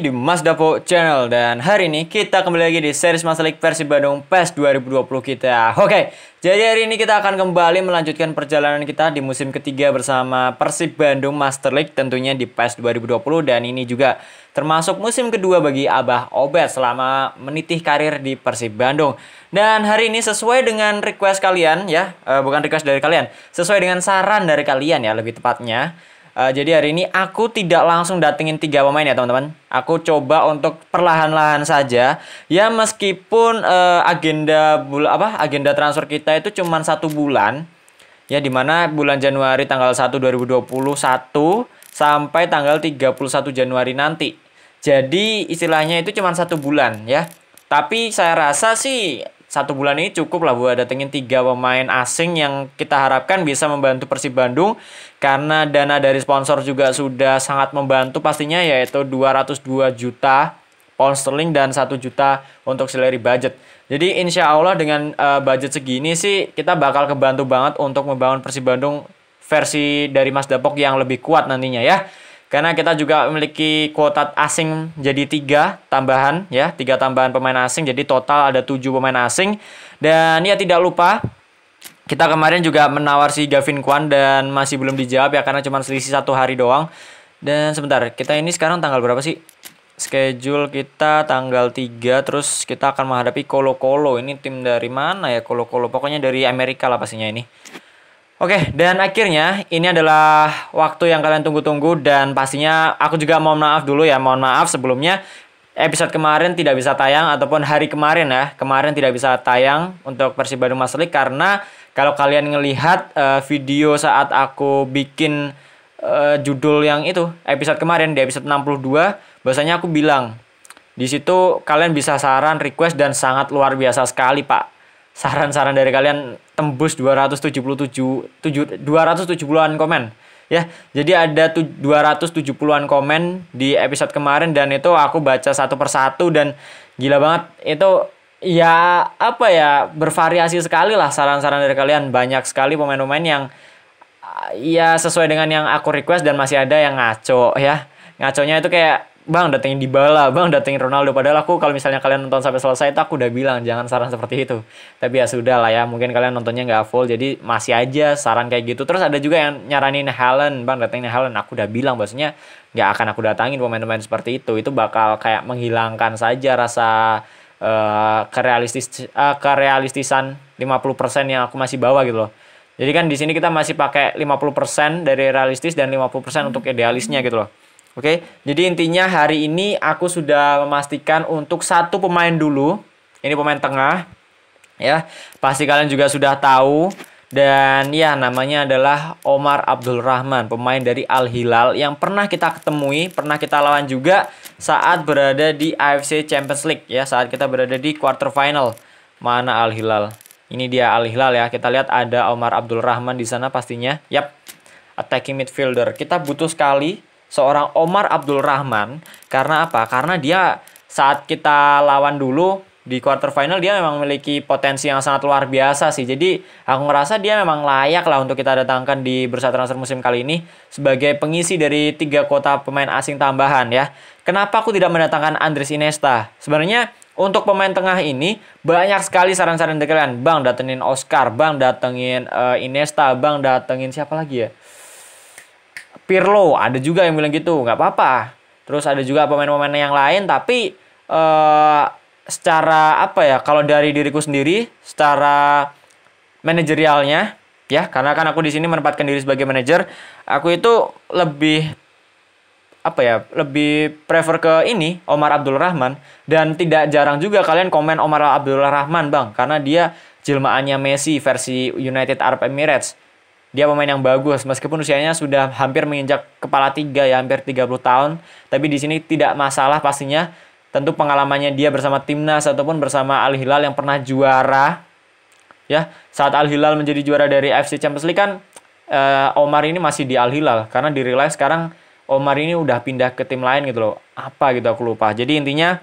di Mas Dapo Channel dan hari ini kita kembali lagi di series Mas League Persib Bandung PES 2020 kita. Oke, jadi hari ini kita akan kembali melanjutkan perjalanan kita di musim ketiga bersama Persib Bandung Master League tentunya di PES 2020 dan ini juga termasuk musim kedua bagi Abah Obet selama menitih karir di Persib Bandung. Dan hari ini sesuai dengan request kalian ya, eh, bukan request dari kalian, sesuai dengan saran dari kalian ya lebih tepatnya. Uh, jadi hari ini aku tidak langsung datengin tiga pemain ya teman-teman. Aku coba untuk perlahan-lahan saja. Ya meskipun uh, agenda bul apa agenda transfer kita itu cuma satu bulan. Ya dimana bulan Januari tanggal 1 2021 sampai tanggal 31 Januari nanti. Jadi istilahnya itu cuma satu bulan ya. Tapi saya rasa sih satu bulan ini cukup lah buat datengin tiga pemain asing yang kita harapkan bisa membantu Persib Bandung karena dana dari sponsor juga sudah sangat membantu pastinya yaitu 202 juta pound sterling dan satu juta untuk salary budget. Jadi insya Allah dengan uh, budget segini sih kita bakal kebantu banget untuk membangun Persib Bandung versi dari Mas Dapok yang lebih kuat nantinya ya. Karena kita juga memiliki kuota asing jadi tiga tambahan ya, tiga tambahan pemain asing jadi total ada tujuh pemain asing. Dan ya tidak lupa kita kemarin juga menawar si Gavin Kwan dan masih belum dijawab ya karena cuma selisih satu hari doang. Dan sebentar, kita ini sekarang tanggal berapa sih? Schedule kita tanggal 3 terus kita akan menghadapi Colo Colo. Ini tim dari mana ya Colo Colo? Pokoknya dari Amerika lah pastinya ini. Oke, dan akhirnya ini adalah waktu yang kalian tunggu-tunggu dan pastinya aku juga mohon maaf dulu ya, mohon maaf sebelumnya episode kemarin tidak bisa tayang ataupun hari kemarin ya, kemarin tidak bisa tayang untuk Persib Bandung Mas karena kalau kalian ngelihat uh, video saat aku bikin uh, judul yang itu episode kemarin di episode 62, bahasanya aku bilang di situ kalian bisa saran, request dan sangat luar biasa sekali, Pak. Saran-saran dari kalian tembus 277 270-an komen ya. Jadi ada 270-an komen di episode kemarin dan itu aku baca satu persatu dan gila banget itu ya apa ya bervariasi sekali lah saran-saran dari kalian banyak sekali pemain-pemain yang ya sesuai dengan yang aku request dan masih ada yang ngaco ya. Ngaconya itu kayak bang datengin Dybala, bang datengin Ronaldo. Padahal aku kalau misalnya kalian nonton sampai selesai itu aku udah bilang jangan saran seperti itu. Tapi ya sudah lah ya, mungkin kalian nontonnya nggak full, jadi masih aja saran kayak gitu. Terus ada juga yang nyaranin Helen, bang datengin Helen. Aku udah bilang bahasanya nggak akan aku datangin pemain-pemain seperti itu. Itu bakal kayak menghilangkan saja rasa uh, kerealistis uh, kerealistisan 50% yang aku masih bawa gitu loh. Jadi kan di sini kita masih pakai 50% dari realistis dan 50% untuk hmm. idealisnya gitu loh. Oke, jadi intinya hari ini aku sudah memastikan untuk satu pemain dulu. Ini pemain tengah. Ya, pasti kalian juga sudah tahu. Dan ya namanya adalah Omar Abdul Rahman, pemain dari Al Hilal yang pernah kita ketemui, pernah kita lawan juga saat berada di AFC Champions League ya, saat kita berada di quarter final. Mana Al Hilal? Ini dia Al Hilal ya. Kita lihat ada Omar Abdul Rahman di sana pastinya. Yap. Attacking midfielder. Kita butuh sekali seorang Omar Abdul Rahman karena apa? Karena dia saat kita lawan dulu di quarter final dia memang memiliki potensi yang sangat luar biasa sih. Jadi aku ngerasa dia memang layak lah untuk kita datangkan di bursa transfer musim kali ini sebagai pengisi dari tiga kota pemain asing tambahan ya. Kenapa aku tidak mendatangkan Andres Iniesta? Sebenarnya untuk pemain tengah ini banyak sekali saran-saran dari kalian. Bang datengin Oscar, Bang datengin uh, Iniesta, Bang datengin siapa lagi ya? Pirlo ada juga yang bilang gitu nggak apa-apa terus ada juga pemain-pemain yang lain tapi uh, secara apa ya kalau dari diriku sendiri secara manajerialnya ya karena kan aku di sini menempatkan diri sebagai manajer aku itu lebih apa ya lebih prefer ke ini Omar Abdul Rahman dan tidak jarang juga kalian komen Omar Abdul Rahman bang karena dia jelmaannya Messi versi United Arab Emirates dia pemain yang bagus meskipun usianya sudah hampir menginjak kepala tiga ya hampir 30 tahun tapi di sini tidak masalah pastinya tentu pengalamannya dia bersama timnas ataupun bersama Al Hilal yang pernah juara ya saat Al Hilal menjadi juara dari FC Champions League kan eh, Omar ini masih di Al Hilal karena di real life sekarang Omar ini udah pindah ke tim lain gitu loh apa gitu aku lupa jadi intinya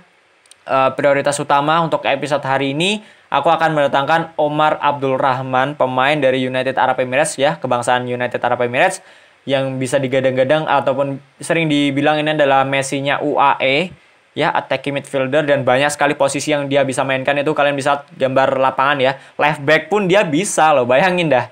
eh, prioritas utama untuk episode hari ini aku akan mendatangkan Omar Abdul Rahman, pemain dari United Arab Emirates ya, kebangsaan United Arab Emirates yang bisa digadang-gadang ataupun sering dibilang ini adalah Messi-nya UAE ya attacking midfielder dan banyak sekali posisi yang dia bisa mainkan itu kalian bisa gambar lapangan ya left back pun dia bisa loh bayangin dah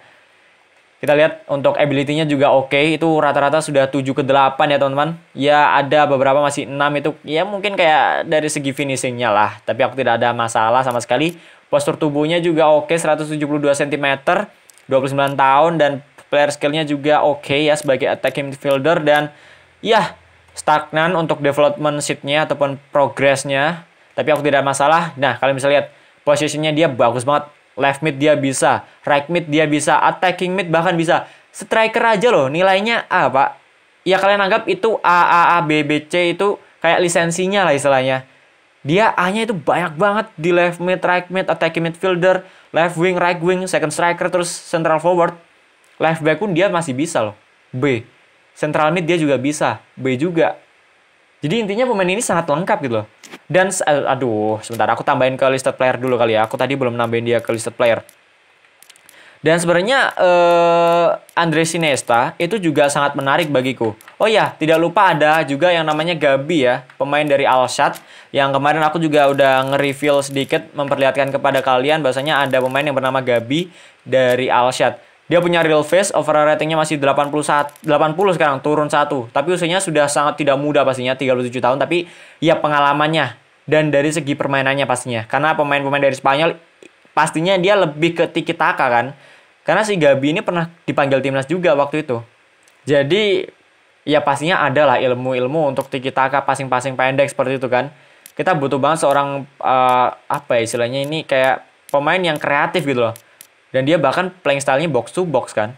kita lihat untuk ability-nya juga oke okay. itu rata-rata sudah 7 ke 8 ya teman-teman ya ada beberapa masih 6 itu ya mungkin kayak dari segi finishingnya lah tapi aku tidak ada masalah sama sekali Postur tubuhnya juga oke, okay, 172 cm, 29 tahun, dan player skillnya juga oke okay ya sebagai attacking midfielder. Dan ya, stagnan untuk development sheet ataupun progressnya Tapi aku tidak masalah. Nah, kalian bisa lihat, posisinya dia bagus banget. Left mid dia bisa, right mid dia bisa, attacking mid bahkan bisa. Striker aja loh, nilainya A, Pak. Ya kalian anggap itu A, A, A, B, B, C itu kayak lisensinya lah istilahnya dia A-nya itu banyak banget di left mid, right mid, attacking midfielder, left wing, right wing, second striker, terus central forward. Left back pun dia masih bisa loh. B. Central mid dia juga bisa. B juga. Jadi intinya pemain ini sangat lengkap gitu loh. Dan eh, aduh, sebentar aku tambahin ke listed player dulu kali ya. Aku tadi belum nambahin dia ke listed player. Dan sebenarnya eh, Andre Sinesta itu juga sangat menarik bagiku. Oh ya, tidak lupa ada juga yang namanya Gabi ya, pemain dari Alshad yang kemarin aku juga udah nge-reveal sedikit memperlihatkan kepada kalian bahasanya ada pemain yang bernama Gabi dari Alshad. Dia punya real face, overall ratingnya masih saat, 80 sekarang, turun satu. Tapi usianya sudah sangat tidak muda pastinya, 37 tahun. Tapi ya pengalamannya dan dari segi permainannya pastinya. Karena pemain-pemain dari Spanyol pastinya dia lebih ke tiki taka kan karena si Gabi ini pernah dipanggil timnas juga waktu itu. Jadi ya pastinya ada lah ilmu-ilmu untuk tiki taka passing-passing pendek seperti itu kan. Kita butuh banget seorang uh, apa ya istilahnya ini kayak pemain yang kreatif gitu loh. Dan dia bahkan playing style box to box kan.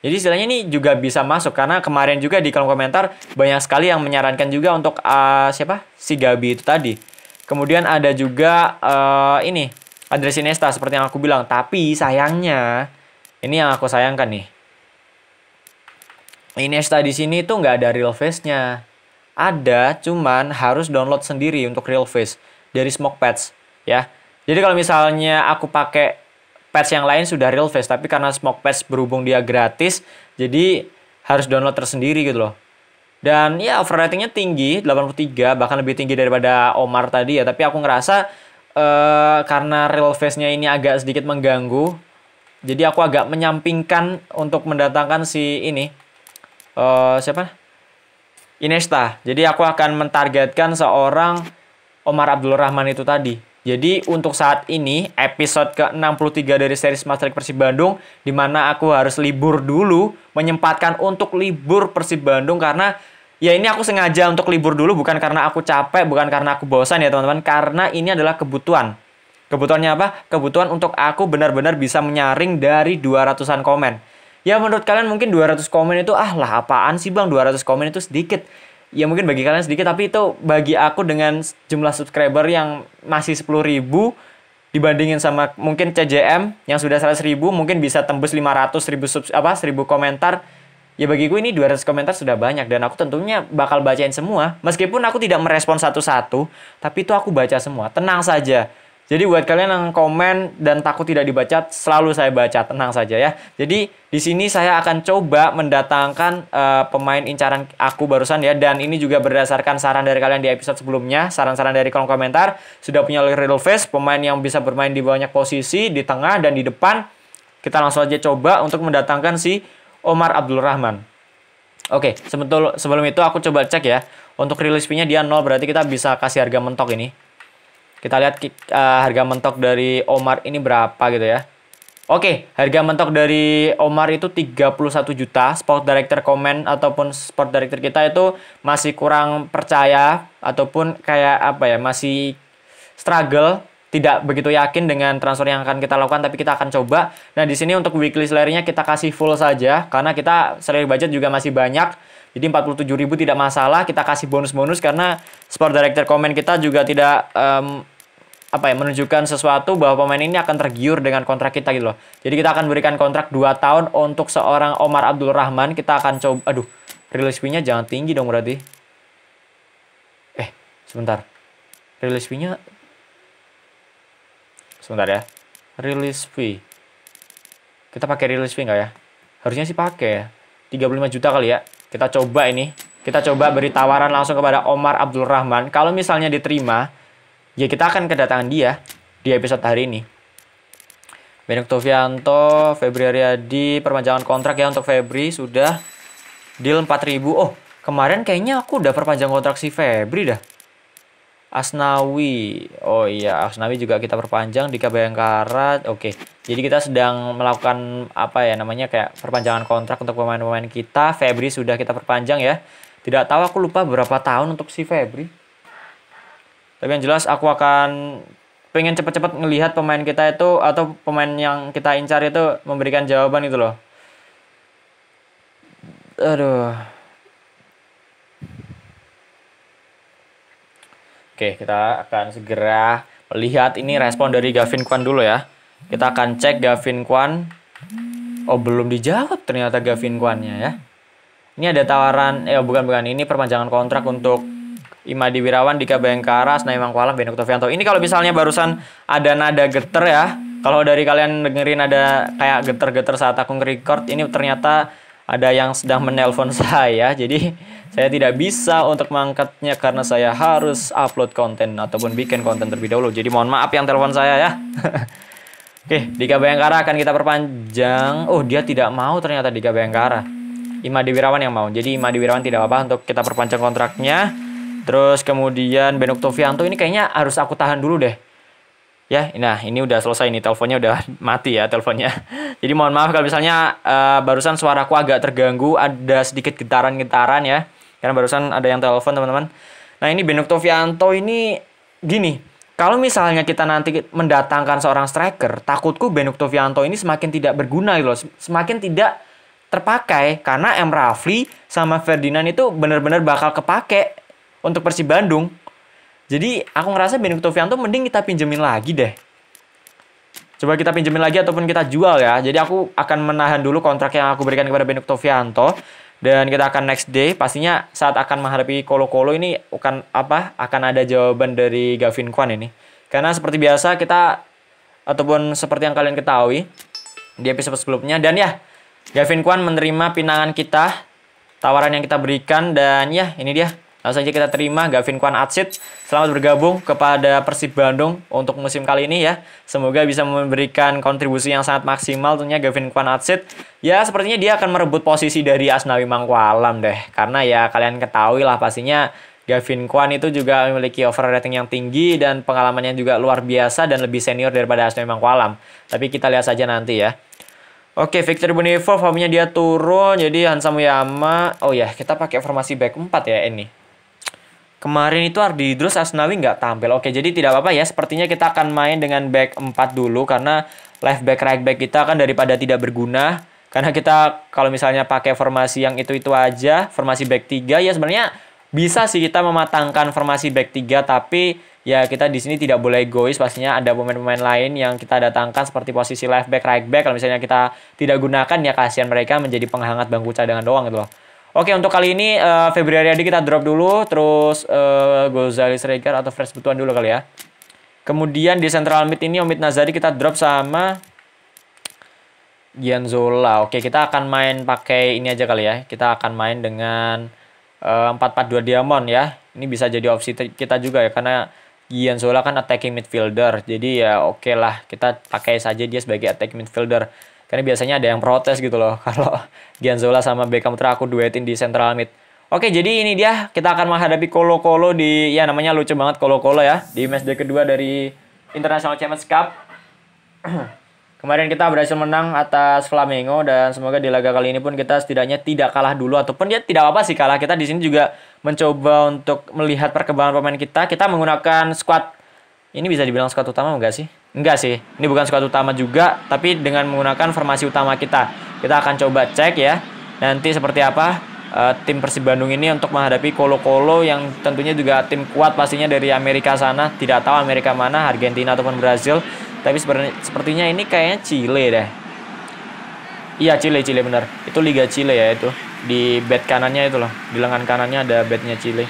Jadi istilahnya ini juga bisa masuk karena kemarin juga di kolom komentar banyak sekali yang menyarankan juga untuk uh, siapa si Gabi itu tadi. Kemudian ada juga uh, ini Andres Iniesta seperti yang aku bilang, tapi sayangnya ini yang aku sayangkan nih. Iniesta di sini tuh nggak ada real face-nya. Ada, cuman harus download sendiri untuk real face dari Smoke Patch, ya. Jadi kalau misalnya aku pakai patch yang lain sudah real face, tapi karena Smoke Patch berhubung dia gratis, jadi harus download tersendiri gitu loh. Dan ya overratingnya tinggi, 83 bahkan lebih tinggi daripada Omar tadi ya. Tapi aku ngerasa uh, karena real face-nya ini agak sedikit mengganggu, jadi aku agak menyampingkan untuk mendatangkan si ini uh, siapa Inesta jadi aku akan mentargetkan seorang Omar Abdul Rahman itu tadi jadi untuk saat ini episode ke-63 dari seri Master Persib Bandung di mana aku harus libur dulu menyempatkan untuk libur Persib Bandung karena ya ini aku sengaja untuk libur dulu bukan karena aku capek bukan karena aku bosan ya teman-teman karena ini adalah kebutuhan Kebutuhannya apa? Kebutuhan untuk aku benar-benar bisa menyaring dari 200-an komen. Ya menurut kalian mungkin 200 komen itu ah lah apaan sih bang 200 komen itu sedikit. Ya mungkin bagi kalian sedikit tapi itu bagi aku dengan jumlah subscriber yang masih 10 ribu dibandingin sama mungkin CJM yang sudah 100 ribu mungkin bisa tembus 500 ribu subs, apa 1000 komentar ya bagiku ini 200 komentar sudah banyak dan aku tentunya bakal bacain semua meskipun aku tidak merespon satu-satu tapi itu aku baca semua tenang saja jadi buat kalian yang komen dan takut tidak dibaca, selalu saya baca, tenang saja ya. Jadi di sini saya akan coba mendatangkan uh, pemain incaran aku barusan ya dan ini juga berdasarkan saran dari kalian di episode sebelumnya, saran-saran dari kolom komentar. Sudah punya real face, pemain yang bisa bermain di banyak posisi, di tengah dan di depan. Kita langsung aja coba untuk mendatangkan si Omar Abdul Rahman. Oke, okay, sebelum itu aku coba cek ya. Untuk rilis fee-nya dia 0 berarti kita bisa kasih harga mentok ini. Kita lihat uh, harga mentok dari Omar ini berapa gitu ya. Oke, harga mentok dari Omar itu 31 juta. Sport director komen ataupun sport director kita itu masih kurang percaya ataupun kayak apa ya, masih struggle, tidak begitu yakin dengan transfer yang akan kita lakukan tapi kita akan coba. Nah, di sini untuk weekly salary-nya kita kasih full saja karena kita salary budget juga masih banyak. Jadi 47.000 tidak masalah, kita kasih bonus-bonus karena sport director komen kita juga tidak um, apa ya menunjukkan sesuatu bahwa pemain ini akan tergiur dengan kontrak kita gitu loh. Jadi kita akan berikan kontrak 2 tahun untuk seorang Omar Abdul Rahman. Kita akan coba aduh, release fee-nya jangan tinggi dong berarti. Eh, sebentar. Release fee-nya Sebentar ya. Release fee. Kita pakai release fee nggak ya? Harusnya sih pakai ya. 35 juta kali ya. Kita coba ini. Kita coba beri tawaran langsung kepada Omar Abdul Rahman. Kalau misalnya diterima, ya kita akan kedatangan dia di episode hari ini. Benuk Tovianto, Febri Ariadi, perpanjangan kontrak ya untuk Febri sudah deal 4000. Oh, kemarin kayaknya aku udah perpanjang kontrak si Febri dah. Asnawi. Oh iya, Asnawi juga kita perpanjang di Kabayangkara. Oke. Jadi kita sedang melakukan apa ya namanya kayak perpanjangan kontrak untuk pemain-pemain kita. Febri sudah kita perpanjang ya. Tidak tahu aku lupa berapa tahun untuk si Febri tapi yang jelas aku akan pengen cepet-cepet ngelihat pemain kita itu atau pemain yang kita incar itu memberikan jawaban itu loh aduh oke kita akan segera melihat ini respon dari Gavin Kwan dulu ya kita akan cek Gavin Kwan oh belum dijawab ternyata Gavin Kwannya ya ini ada tawaran eh bukan bukan ini perpanjangan kontrak untuk Imadi Wirawan, Dika Bayangkara, Senai Mangkualam, Ben Oktavianto. Ini kalau misalnya barusan ada nada geter ya, kalau dari kalian dengerin ada kayak geter-geter saat aku nge-record, ini ternyata ada yang sedang menelpon saya. Jadi saya tidak bisa untuk mengangkatnya karena saya harus upload konten ataupun bikin konten terlebih dahulu. Jadi mohon maaf yang telepon saya ya. Oke, Dika Bayangkara akan kita perpanjang. Oh, dia tidak mau ternyata Dika Bayangkara. Imadi Wirawan yang mau. Jadi Imadi Wirawan tidak apa-apa untuk kita perpanjang kontraknya. Terus kemudian Ben Oktovianto ini kayaknya harus aku tahan dulu deh. Ya, nah ini udah selesai nih teleponnya udah mati ya teleponnya. Jadi mohon maaf kalau misalnya uh, barusan suaraku agak terganggu, ada sedikit getaran-getaran ya. Karena barusan ada yang telepon teman-teman. Nah ini Ben Oktovianto ini gini, kalau misalnya kita nanti mendatangkan seorang striker, takutku Ben Oktovianto ini semakin tidak berguna gitu loh, semakin tidak terpakai karena M Rafli sama Ferdinand itu benar-benar bakal kepake untuk Persib Bandung. Jadi aku ngerasa Benny Tovianto mending kita pinjemin lagi deh. Coba kita pinjemin lagi ataupun kita jual ya. Jadi aku akan menahan dulu kontrak yang aku berikan kepada Benik Tovianto dan kita akan next day pastinya saat akan menghadapi Kolo-Kolo ini akan apa? akan ada jawaban dari Gavin Kwan ini. Karena seperti biasa kita ataupun seperti yang kalian ketahui di episode sebelumnya dan ya Gavin Kwan menerima pinangan kita, tawaran yang kita berikan dan ya ini dia Langsung aja kita terima Gavin Kwan Atsit. Selamat bergabung kepada Persib Bandung untuk musim kali ini ya. Semoga bisa memberikan kontribusi yang sangat maksimal tentunya Gavin Kwan Atsit. Ya, sepertinya dia akan merebut posisi dari Asnawi Mangkualam deh. Karena ya kalian ketahui lah pastinya Gavin Kwan itu juga memiliki over rating yang tinggi dan pengalamannya juga luar biasa dan lebih senior daripada Asnawi Mangkualam. Tapi kita lihat saja nanti ya. Oke, Victor Bonifor formnya dia turun, jadi Hansa Muyama. Oh ya, kita pakai formasi back 4 ya ini. Kemarin itu Ardi Idrus Asnawi nggak tampil. Oke, jadi tidak apa-apa ya. Sepertinya kita akan main dengan back 4 dulu karena left back right back kita kan daripada tidak berguna karena kita kalau misalnya pakai formasi yang itu-itu aja, formasi back 3 ya sebenarnya bisa sih kita mematangkan formasi back 3 tapi ya kita di sini tidak boleh egois pastinya ada pemain-pemain lain yang kita datangkan seperti posisi left back right back kalau misalnya kita tidak gunakan ya kasihan mereka menjadi penghangat bangku cadangan doang gitu loh. Oke untuk kali ini uh, eh, Februari Adi kita drop dulu terus uh, eh, Gozali Sregar atau Fresh Butuan dulu kali ya. Kemudian di Central Mid ini Omid Nazari kita drop sama Gianzola. Oke, kita akan main pakai ini aja kali ya. Kita akan main dengan eh, empat uh, 442 diamond ya. Ini bisa jadi opsi kita juga ya karena Gianzola kan attacking midfielder. Jadi ya oke okay lah kita pakai saja dia sebagai attacking midfielder. Karena biasanya ada yang protes gitu loh kalau Gianzola sama Beckham teraku duetin di central mid. Oke, jadi ini dia kita akan menghadapi Colo-Colo di ya namanya lucu banget Colo-Colo ya di matchday kedua dari International Champions Cup. Kemarin kita berhasil menang atas Flamengo dan semoga di laga kali ini pun kita setidaknya tidak kalah dulu ataupun ya tidak apa apa sih kalah. Kita di sini juga mencoba untuk melihat perkembangan pemain kita. Kita menggunakan squad ini bisa dibilang squad utama enggak sih? Enggak sih, ini bukan squad utama juga, tapi dengan menggunakan formasi utama kita. Kita akan coba cek ya, nanti seperti apa uh, tim Persib Bandung ini untuk menghadapi Kolo-Kolo yang tentunya juga tim kuat pastinya dari Amerika sana. Tidak tahu Amerika mana, Argentina ataupun Brazil. Tapi sepertinya ini kayaknya Chile deh. Iya Chile, Chile benar. Itu Liga Chile ya itu. Di bed kanannya itu loh, di lengan kanannya ada bednya Chile.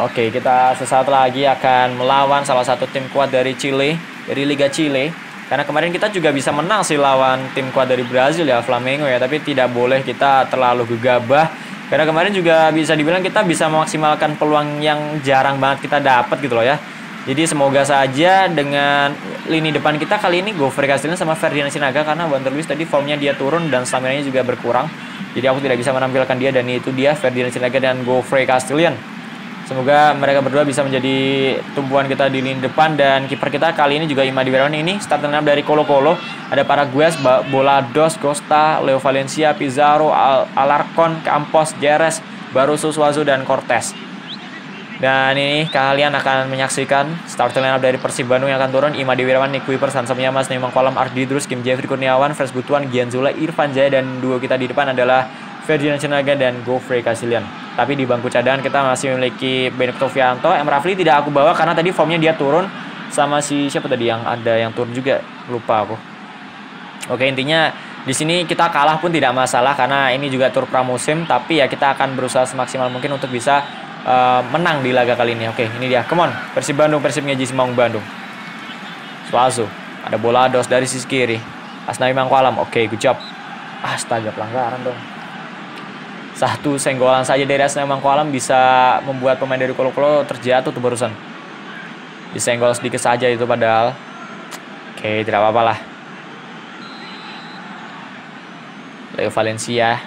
Oke, kita sesaat lagi akan melawan salah satu tim kuat dari Chile, dari Liga Chile. Karena kemarin kita juga bisa menang sih lawan tim kuat dari Brazil ya, Flamengo ya, tapi tidak boleh kita terlalu gegabah. Karena kemarin juga bisa dibilang kita bisa memaksimalkan peluang yang jarang banget kita dapat gitu loh ya. Jadi semoga saja dengan lini depan kita kali ini Gofre Castellan sama Ferdinand Sinaga karena Wander Luis tadi formnya dia turun dan stamina-nya juga berkurang. Jadi aku tidak bisa menampilkan dia dan itu dia Ferdinand Sinaga dan Gofre Castellan. Semoga mereka berdua bisa menjadi tumpuan kita di lini depan dan kiper kita kali ini juga Imadi Veroni ini start enam dari Colo Colo. Ada para bola dos Costa, Leo Valencia, Pizarro, Al Alarcon, Campos, Geres baru Suswazu dan Cortez. Dan ini kalian akan menyaksikan starting lineup dari Persib Bandung yang akan turun Imadi Wirawan, Nick Weaver, Hansa Miamas, Neymang Kolam, Ardi Drus, Kim Jeffrey Kurniawan, Fresh Butuan, Gian Zula, Irfan Jaya dan duo kita di depan adalah Ferdinand Senaga dan Gofrey Kasilian. Tapi di bangku cadangan kita masih memiliki Benedetto Vianto. M. Rafli tidak aku bawa karena tadi formnya dia turun sama si siapa tadi yang ada yang turun juga. Lupa aku. Oke, intinya di sini kita kalah pun tidak masalah karena ini juga tur pramusim. Tapi ya kita akan berusaha semaksimal mungkin untuk bisa uh, menang di laga kali ini. Oke, ini dia. Come on. Persib Bandung, Persib Ngeji Bandung. Suazo. Ada bola dos dari sisi kiri. Asnawi Mangkualam. Oke, good job. Astaga, pelanggaran dong satu senggolan saja dari Asnawi Mangkualam bisa membuat pemain dari Kolo Kolo terjatuh tuh barusan disenggol sedikit saja itu padahal oke tidak apa-apa lah Leo Valencia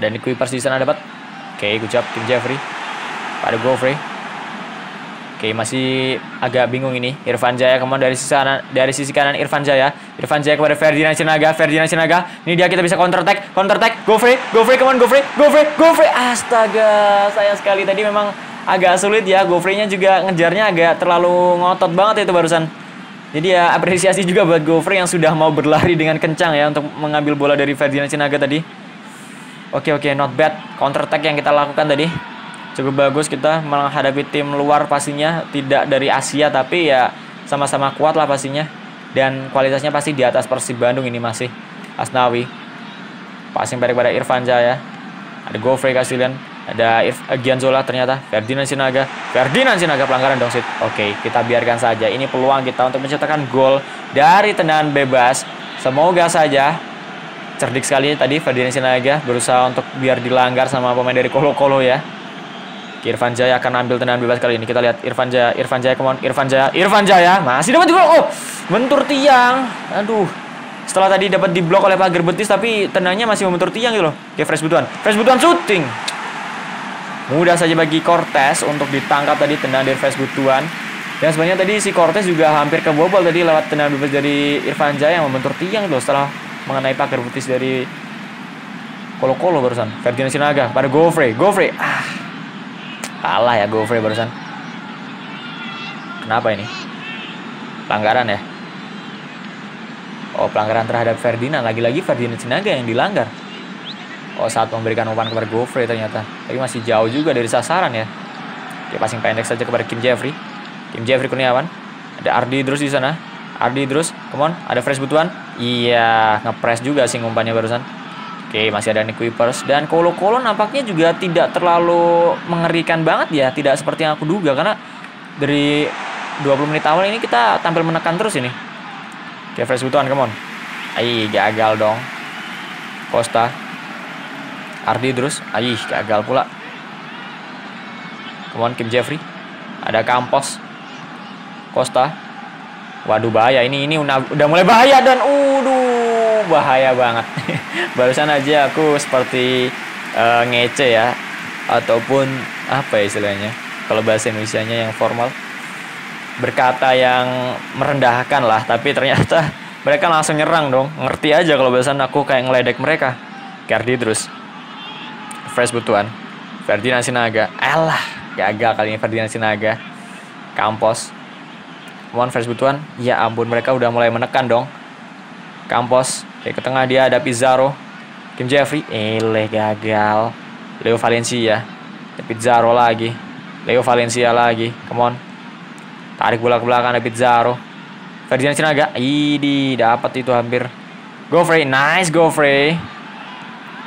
dan Kuipers di sana dapat oke good job Tim Jeffrey pada Goffrey. Oke, masih agak bingung ini. Irfan Jaya kemudian dari sisi kanan, dari sisi kanan Irfan Jaya. Irfan Jaya kepada Ferdinand Sinaga, Ferdinand Sinaga. Ini dia kita bisa counter attack, counter attack. go free, kemudian free, go free. Astaga, sayang sekali tadi memang agak sulit ya. free-nya juga ngejarnya agak terlalu ngotot banget itu barusan. Jadi ya apresiasi juga buat Gofre yang sudah mau berlari dengan kencang ya untuk mengambil bola dari Ferdinand Sinaga tadi. Oke oke, not bad counter attack yang kita lakukan tadi cukup bagus kita menghadapi tim luar pastinya tidak dari Asia tapi ya sama-sama kuat lah pastinya dan kualitasnya pasti di atas Persib Bandung ini masih Asnawi passing balik pada Irfan Jaya ada Gofrey Kasilian ada Irf, eh, Gianzola ternyata Ferdinand Sinaga Ferdinand Sinaga pelanggaran dong sih, oke kita biarkan saja ini peluang kita untuk menciptakan gol dari tendangan bebas semoga saja cerdik sekali tadi Ferdinand Sinaga berusaha untuk biar dilanggar sama pemain dari Kolo Kolo ya Irfan Jaya akan ambil tendangan bebas kali ini. Kita lihat Irfan Jaya, Irfan Jaya, come Irfan Jaya, Irfan Jaya. Masih dapat juga. Oh, bentur tiang. Aduh. Setelah tadi dapat diblok oleh pagar betis tapi tendangnya masih membentur tiang gitu loh. Oke, Fresh Butuan. Fresh Butuan syuting. Mudah saja bagi Cortez untuk ditangkap tadi tendangan dari Fresh Butuan. Dan sebenarnya tadi si Cortez juga hampir kebobol tadi lewat tendangan bebas dari Irfan Jaya yang membentur tiang gitu loh setelah mengenai pagar betis dari Kolo-Kolo barusan. Ferdinand Sinaga pada Gofrey, Gofrey. Ah, Kalah ya Gofrey barusan. Kenapa ini? Pelanggaran ya? Oh, pelanggaran terhadap Ferdinand. Lagi-lagi Ferdinand Sinaga yang dilanggar. Oh, saat memberikan umpan kepada Gofrey ternyata. Tapi masih jauh juga dari sasaran ya. Dia passing pendek saja kepada Kim Jeffrey. Kim Jeffrey Kurniawan. Ada Ardi terus di sana. Ardi terus. Come on, ada Fresh Butuan. Iya, ngepres juga sih umpannya barusan. Oke, masih ada Nick Weepers. dan Kolo Kolo nampaknya juga tidak terlalu mengerikan banget ya, tidak seperti yang aku duga karena dari 20 menit awal ini kita tampil menekan terus ini. Oke, Fresh butuhan, come on. gagal dong. Costa. Ardi terus. Ai, gagal pula. Come on, Kim Jeffrey. Ada Kampos. Costa. Waduh bahaya ini ini udah mulai bahaya dan udah bahaya banget barusan aja aku seperti uh, ngece ya ataupun apa ya istilahnya kalau bahasa Indonesia nya yang formal berkata yang merendahkan lah tapi ternyata mereka langsung nyerang dong ngerti aja kalau barusan aku kayak ngeledek mereka Kardi terus Fresh Butuan Ferdinand Sinaga Alah gagal kali ini Ferdinand Sinaga Kampos one Fresh Butuan Ya ampun mereka udah mulai menekan dong Campos Oke ke tengah dia ada Pizarro Kim Jeffrey eleh gagal Leo Valencia ada Pizarro lagi Leo Valencia lagi come on tarik bola ke belakang ada Pizarro Ferdinand Sinaga Idi dapat itu hampir Gofrey nice Gofrey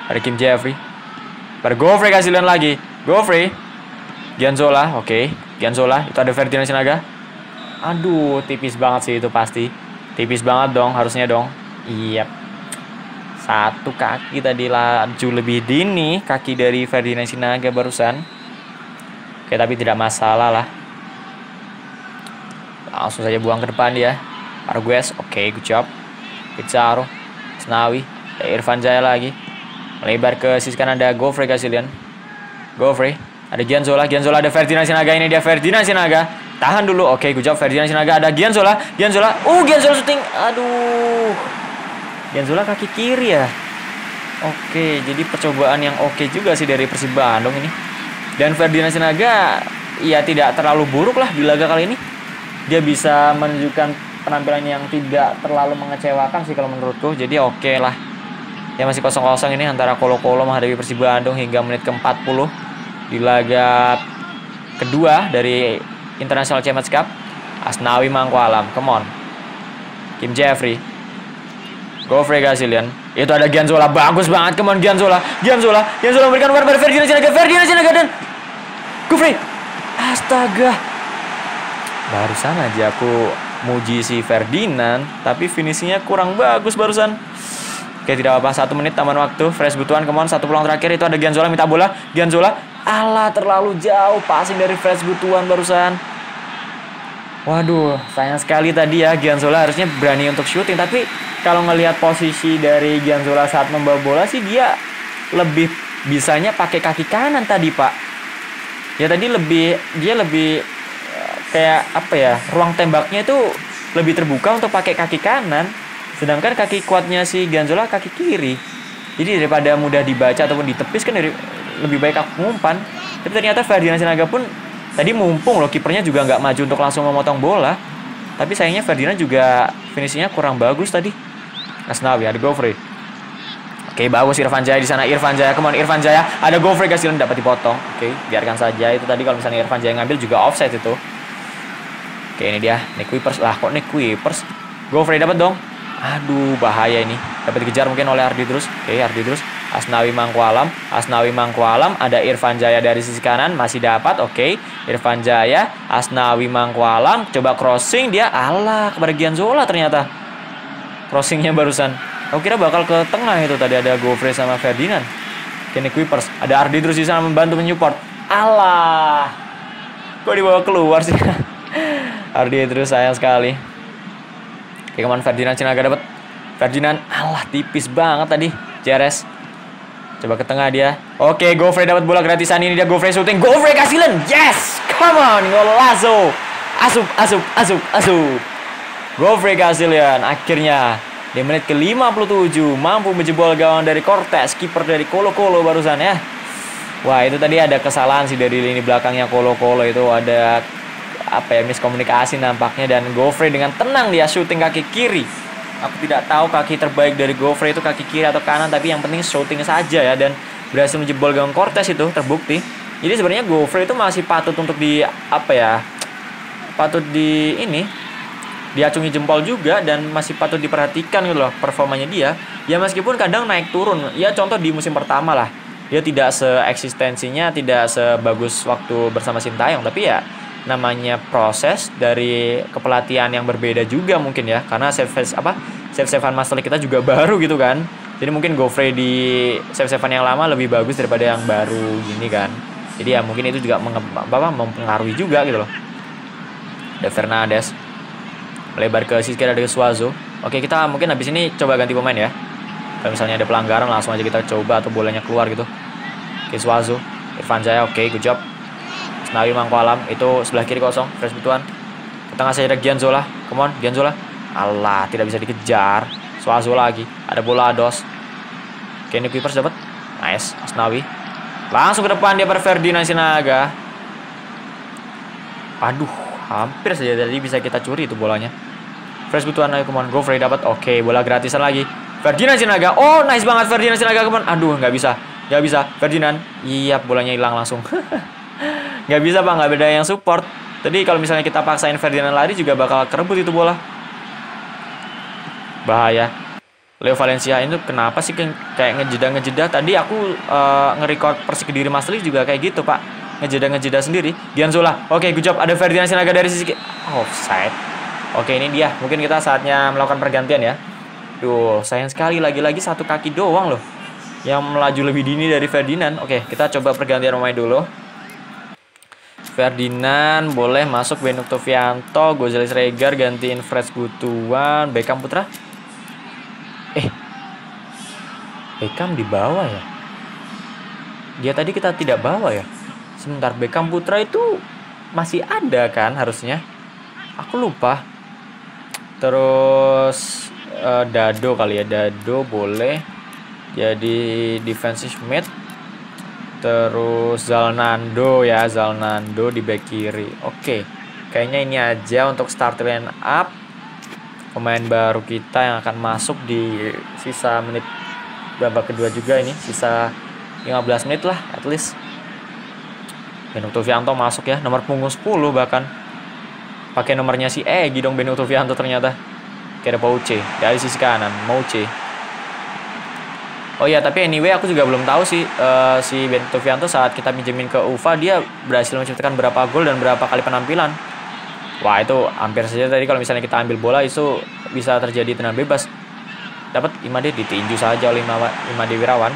ada Kim Jeffrey pada Gofrey kasih lihat lagi Gofrey Gianzola oke okay. Gianzola itu ada Ferdinand Sinaga aduh tipis banget sih itu pasti tipis banget dong harusnya dong Iya. Yep. Satu kaki tadi laju lebih dini kaki dari Ferdinand Sinaga barusan. Oke, tapi tidak masalah lah. Langsung saja buang ke depan dia. Ya. Argues, oke, okay, good job. Pizarro, Senawi, eh, Irfan Jaya lagi. Melebar ke sisi kanan ada Gofrey Gasilian. Gofrey, ada Gianzola, Gianzola ada Ferdinand Sinaga ini dia Ferdinand Sinaga. Tahan dulu. Oke, okay, good job Ferdinand Sinaga ada Gianzola. Gianzola. Uh, Gianzola shooting. Aduh. Dan Zula kaki kiri ya. Oke, jadi percobaan yang oke juga sih dari Persib Bandung ini. Dan Ferdinand Sinaga ya tidak terlalu buruk lah di laga kali ini. Dia bisa menunjukkan penampilan yang tidak terlalu mengecewakan sih kalau menurutku. Jadi oke okay lah. Ya masih kosong-kosong ini antara Kolo-Kolo menghadapi Persib Bandung hingga menit ke-40 di laga kedua dari International Champions Cup. Asnawi Mangkualam, come on. Kim Jeffrey Go free Gasilian. Itu ada Gianzola. Bagus banget kemon Gianzola. Gianzola. Gianzola memberikan umpan pada Ferdinand Sinaga. Ferdinand Sinaga dan... Go Astaga. Barusan aja aku muji si Ferdinand. Tapi finishingnya kurang bagus barusan. Oke tidak apa-apa. Satu menit tambahan waktu. Fresh Butuan kemon satu peluang terakhir. Itu ada Gianzola minta bola. Gianzola. Allah terlalu jauh. Passing dari Fresh Butuan barusan. Waduh, sayang sekali tadi ya Gianzola harusnya berani untuk shooting tapi kalau ngelihat posisi dari Gianzola saat membawa bola sih dia lebih bisanya pakai kaki kanan tadi, Pak. Ya tadi lebih dia lebih eh, kayak apa ya? Ruang tembaknya itu lebih terbuka untuk pakai kaki kanan sedangkan kaki kuatnya si Gianzola kaki kiri. Jadi daripada mudah dibaca ataupun ditepis kan dari, lebih baik aku umpan. Tapi ternyata Ferdinand Sinaga pun Tadi mumpung loh kipernya juga nggak maju untuk langsung memotong bola. Tapi sayangnya Ferdinand juga finishingnya kurang bagus tadi. Asnawi ada Gofri. Oke, bagus Irfan Jaya di sana. Irfan Jaya, kemana Irfan Jaya. Ada Gofri Gasilan dapat dipotong. Oke, biarkan saja. Itu tadi kalau misalnya Irfan Jaya ngambil juga offset itu. Oke, ini dia. Nick Wipers. Lah, kok Nick Wipers? Gofri dapat dong. Aduh, bahaya ini. Dapat dikejar mungkin oleh Ardi terus. Oke, Ardi terus. Asnawi Mangkualam, Asnawi Mangkualam, ada Irfan Jaya dari sisi kanan, masih dapat, oke. Okay. Irfan Jaya, Asnawi Mangkualam, coba crossing, dia ala kebagian Zola ternyata. Crossingnya barusan. Aku kira bakal ke tengah itu, tadi ada Gofre sama Ferdinand. Kini Kuipers, ada Ardi terus di sana membantu menyupport. Allah, kok dibawa keluar sih? Ardi terus sayang sekali. Oke, kemana Ferdinand gak dapet. Ferdinand, Allah tipis banget tadi. jeres. Coba ke tengah dia. Oke, Gofre dapat bola gratisan ini dia Gofre syuting. Gofre len. Yes! Come on, golazo. Asup, asup, asup, asup. Gofre len akhirnya di menit ke-57 mampu menjebol gawang dari Cortez, kiper dari Colo-Colo barusan ya. Wah, itu tadi ada kesalahan sih dari lini belakangnya Colo-Colo itu ada apa ya miskomunikasi nampaknya dan Gofre dengan tenang dia shooting kaki kiri Aku tidak tahu kaki terbaik dari Gofre itu kaki kiri atau kanan, tapi yang penting shooting saja ya dan berhasil menjebol gawang Cortez itu terbukti. Jadi sebenarnya Gofre itu masih patut untuk di apa ya? Patut di ini diacungi jempol juga dan masih patut diperhatikan gitu loh performanya dia. Ya meskipun kadang naik turun. Ya contoh di musim pertama lah. Dia tidak seeksistensinya, tidak sebagus waktu bersama Sintayong, tapi ya namanya proses dari kepelatihan yang berbeda juga mungkin ya karena save apa save savean master kita juga baru gitu kan jadi mungkin gofrey di save savean yang lama lebih bagus daripada yang baru gini kan jadi ya mungkin itu juga apa, mempengaruhi juga gitu loh the Fernandes melebar ke sisi kiri ada Suazo oke kita mungkin habis ini coba ganti pemain ya kalau misalnya ada pelanggaran langsung aja kita coba atau bolanya keluar gitu oke Suazo Irfan Jaya oke good job Nawi alam itu sebelah kiri kosong Fresh Bituan ke tengah saya ada Gianzola come on Gianzola Allah tidak bisa dikejar soal zola lagi ada bola Ados Kenny Kuipers dapat nice Asnawi langsung ke depan dia pada Ferdinand Sinaga aduh hampir saja tadi bisa kita curi itu bolanya Fresh Bituan ayo come on Gofrey dapat oke okay, bola gratisan lagi Ferdinand Sinaga oh nice banget Ferdinand Sinaga come on aduh nggak bisa nggak bisa Ferdinand iya bolanya hilang langsung nggak bisa pak nggak beda yang support tadi kalau misalnya kita paksain Ferdinand lari juga bakal kerebut itu bola bahaya Leo Valencia itu kenapa sih kayak ngejeda ngejeda tadi aku uh, nge-record persik diri Lee juga kayak gitu pak ngejeda ngejeda sendiri Dian Sula oke okay, good job ada Ferdinand Sinaga dari sisi offside oke okay, ini dia mungkin kita saatnya melakukan pergantian ya duh sayang sekali lagi-lagi satu kaki doang loh yang melaju lebih dini dari Ferdinand oke kita coba pergantian pemain dulu Ferdinand boleh masuk Ben Oktavianto, Gozales Regar gantiin Fresh Butuan, Beckham Putra. Eh. Beckham di bawah ya? Dia tadi kita tidak bawa ya? Sebentar Beckham Putra itu masih ada kan harusnya? Aku lupa. Terus uh, Dado kali ya, Dado boleh jadi defensive mid terus Zalnando ya Zalnando di back kiri oke kayaknya ini aja untuk start line up pemain baru kita yang akan masuk di sisa menit babak kedua juga ini sisa 15 menit lah at least Beno Tufianto masuk ya nomor punggung 10 bahkan pakai nomornya si Egi dong Beno Tufianto ternyata kira Pauce dari sisi kanan Mauce Oh iya, tapi anyway aku juga belum tahu sih uh, si Bento Fianto saat kita pinjemin ke UFA dia berhasil menciptakan berapa gol dan berapa kali penampilan. Wah, itu hampir saja tadi kalau misalnya kita ambil bola itu bisa terjadi tenang bebas. Dapat Imade ditinju saja oleh Imade Wirawan.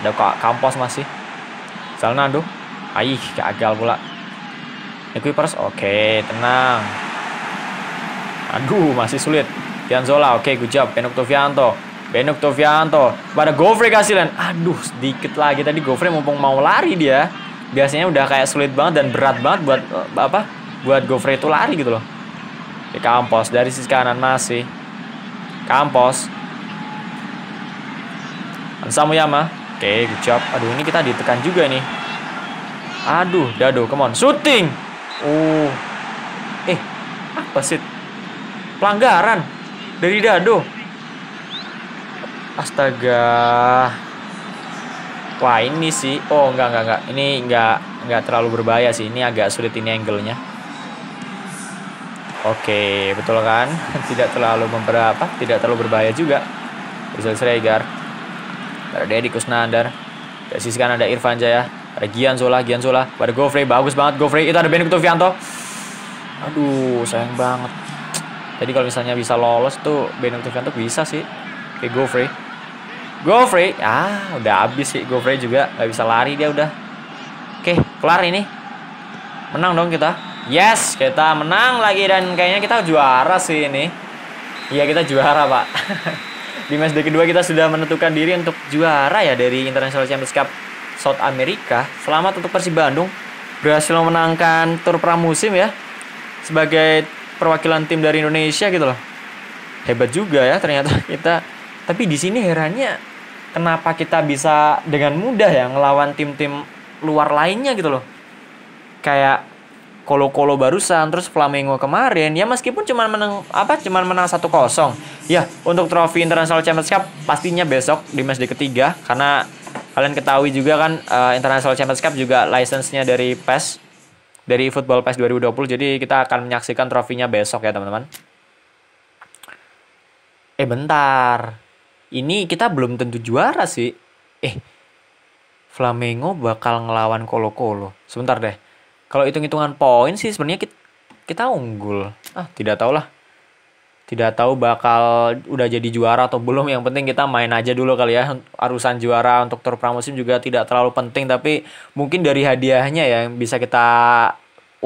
Ada kampos masih. Salnando. Aih, gagal pula. Equipers, oke, okay, tenang. Aduh, masih sulit. Pianzola, oke, okay, good job. Penukto Fianto. Benok Tovianto pada Gofre kasihan aduh sedikit lagi tadi Gofre mumpung mau lari dia biasanya udah kayak sulit banget dan berat banget buat eh, apa buat Gofre itu lari gitu loh di kampos dari sisi kanan masih kampos Yama. oke good job aduh ini kita ditekan juga nih aduh dado come on shooting uh eh apa sih pelanggaran dari dado astaga wah ini sih oh enggak enggak enggak ini enggak enggak terlalu berbahaya sih ini agak sulit ini angle-nya Oke, betul kan? Tidak terlalu memberapa, tidak terlalu berbahaya juga. Rizal Sregar. Ada Deddy Kusnandar. Dari sisi kanan ada Irfan Jaya. Ada Gian Zola, Gian Zola. Pada Gofrey, bagus banget Gofrey. Itu ada Benny Kutufianto. Aduh, sayang banget. Jadi kalau misalnya bisa lolos tuh Benny Kutufianto bisa sih. Kayak Gofrey. Gofrey ah udah habis sih Gofrey juga nggak bisa lari dia udah oke kelar ini menang dong kita yes kita menang lagi dan kayaknya kita juara sih ini iya kita juara pak di match kedua kita sudah menentukan diri untuk juara ya dari International Champions Cup South America selamat untuk Persib Bandung berhasil memenangkan tur pramusim ya sebagai perwakilan tim dari Indonesia gitu loh hebat juga ya ternyata kita tapi di sini herannya kenapa kita bisa dengan mudah ya ngelawan tim-tim luar lainnya gitu loh. Kayak Kolo-Kolo barusan terus Flamengo kemarin ya meskipun cuman menang apa cuman menang 1-0. Ya, untuk trofi International Champions Cup pastinya besok di matchday ketiga karena kalian ketahui juga kan uh, International Champions Cup juga license-nya dari PES dari Football PES 2020. Jadi kita akan menyaksikan trofinya besok ya, teman-teman. Eh bentar ini kita belum tentu juara sih. Eh, Flamengo bakal ngelawan Colo Colo. Sebentar deh. Kalau hitung-hitungan poin sih sebenarnya kita, kita unggul. Ah, tidak tahu lah. Tidak tahu bakal udah jadi juara atau belum. Yang penting kita main aja dulu kali ya. Arusan juara untuk tur pramusim juga tidak terlalu penting. Tapi mungkin dari hadiahnya ya yang bisa kita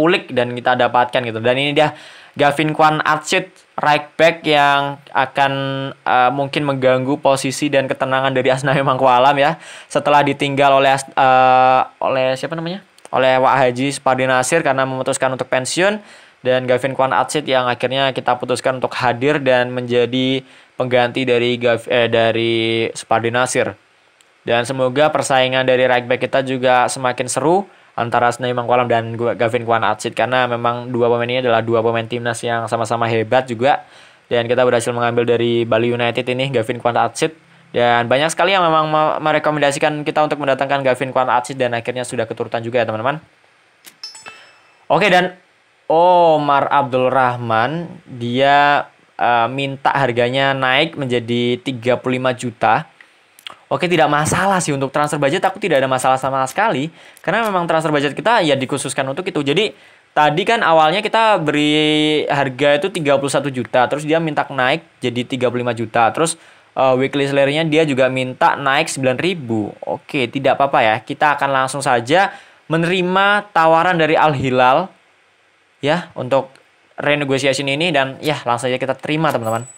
ulik dan kita dapatkan gitu. Dan ini dia Gavin Kwan Atsit right back yang akan uh, mungkin mengganggu posisi dan ketenangan dari Asnawi Mangkualam ya setelah ditinggal oleh uh, oleh siapa namanya oleh Wak Haji Spardi Nasir karena memutuskan untuk pensiun dan Gavin Kwan Atsit yang akhirnya kita putuskan untuk hadir dan menjadi pengganti dari Gav, eh, dari Spardi Nasir dan semoga persaingan dari right back kita juga semakin seru antara Snei Mangkualam dan Gavin Kwan Atsit karena memang dua pemain ini adalah dua pemain timnas yang sama-sama hebat juga dan kita berhasil mengambil dari Bali United ini Gavin Kwan Atsit dan banyak sekali yang memang merekomendasikan kita untuk mendatangkan Gavin Kwan Atsit dan akhirnya sudah keturutan juga ya teman-teman. Oke dan Omar Abdul Rahman dia uh, minta harganya naik menjadi 35 juta Oke tidak masalah sih untuk transfer budget aku tidak ada masalah sama sekali karena memang transfer budget kita ya dikhususkan untuk itu. Jadi tadi kan awalnya kita beri harga itu 31 juta terus dia minta naik jadi 35 juta terus uh, weekly salary-nya dia juga minta naik ribu. Oke, tidak apa-apa ya. Kita akan langsung saja menerima tawaran dari Al Hilal ya untuk re-negosiasi ini dan ya langsung saja kita terima teman-teman